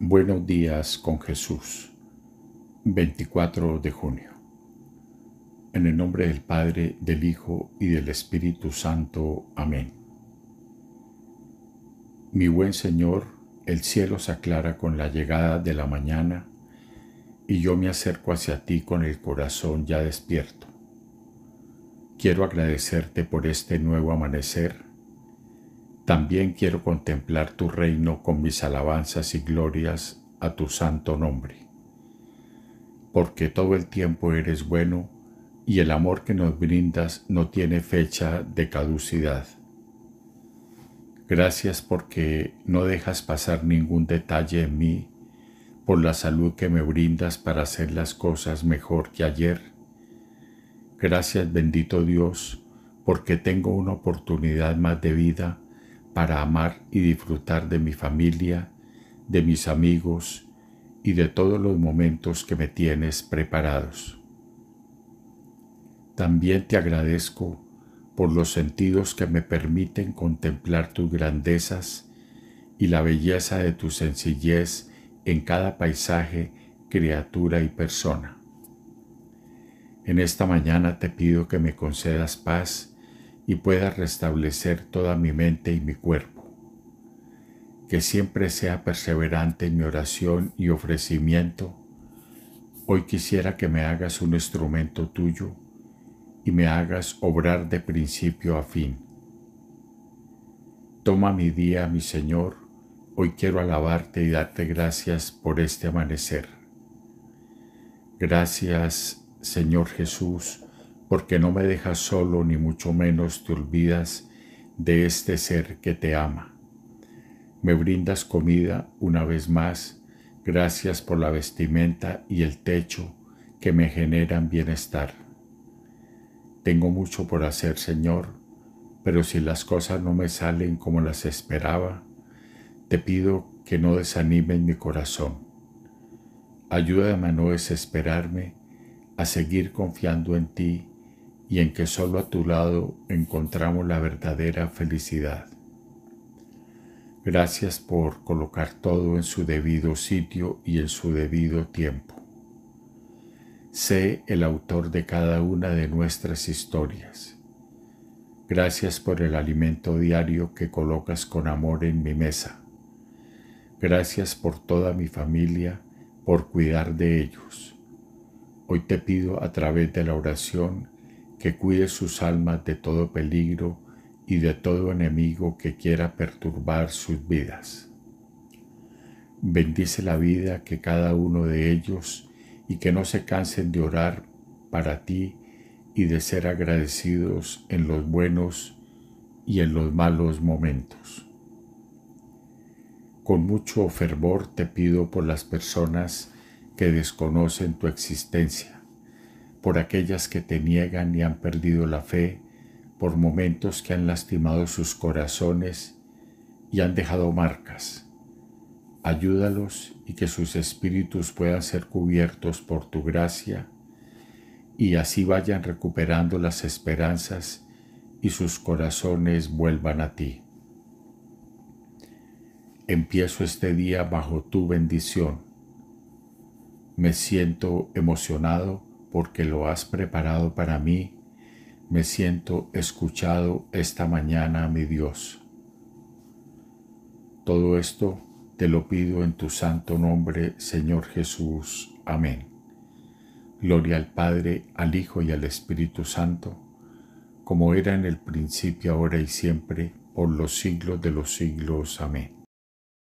Buenos días con Jesús, 24 de junio. En el nombre del Padre, del Hijo y del Espíritu Santo. Amén. Mi buen Señor, el cielo se aclara con la llegada de la mañana y yo me acerco hacia ti con el corazón ya despierto. Quiero agradecerte por este nuevo amanecer también quiero contemplar tu reino con mis alabanzas y glorias a tu santo nombre. Porque todo el tiempo eres bueno y el amor que nos brindas no tiene fecha de caducidad. Gracias porque no dejas pasar ningún detalle en mí por la salud que me brindas para hacer las cosas mejor que ayer. Gracias bendito Dios porque tengo una oportunidad más de vida para amar y disfrutar de mi familia, de mis amigos y de todos los momentos que me tienes preparados. También te agradezco por los sentidos que me permiten contemplar tus grandezas y la belleza de tu sencillez en cada paisaje, criatura y persona. En esta mañana te pido que me concedas paz y pueda restablecer toda mi mente y mi cuerpo. Que siempre sea perseverante en mi oración y ofrecimiento. Hoy quisiera que me hagas un instrumento tuyo y me hagas obrar de principio a fin. Toma mi día, mi Señor, hoy quiero alabarte y darte gracias por este amanecer. Gracias, Señor Jesús, porque no me dejas solo ni mucho menos te olvidas de este ser que te ama. Me brindas comida una vez más, gracias por la vestimenta y el techo que me generan bienestar. Tengo mucho por hacer, Señor, pero si las cosas no me salen como las esperaba, te pido que no desanimes mi corazón. Ayúdame a no desesperarme, a seguir confiando en ti y en que solo a tu lado encontramos la verdadera felicidad. Gracias por colocar todo en su debido sitio y en su debido tiempo. Sé el autor de cada una de nuestras historias. Gracias por el alimento diario que colocas con amor en mi mesa. Gracias por toda mi familia, por cuidar de ellos. Hoy te pido a través de la oración que cuide sus almas de todo peligro y de todo enemigo que quiera perturbar sus vidas. Bendice la vida que cada uno de ellos y que no se cansen de orar para ti y de ser agradecidos en los buenos y en los malos momentos. Con mucho fervor te pido por las personas que desconocen tu existencia por aquellas que te niegan y han perdido la fe, por momentos que han lastimado sus corazones y han dejado marcas. Ayúdalos y que sus espíritus puedan ser cubiertos por tu gracia y así vayan recuperando las esperanzas y sus corazones vuelvan a ti. Empiezo este día bajo tu bendición. Me siento emocionado porque lo has preparado para mí. Me siento escuchado esta mañana, mi Dios. Todo esto te lo pido en tu santo nombre, Señor Jesús. Amén. Gloria al Padre, al Hijo y al Espíritu Santo, como era en el principio, ahora y siempre, por los siglos de los siglos. Amén.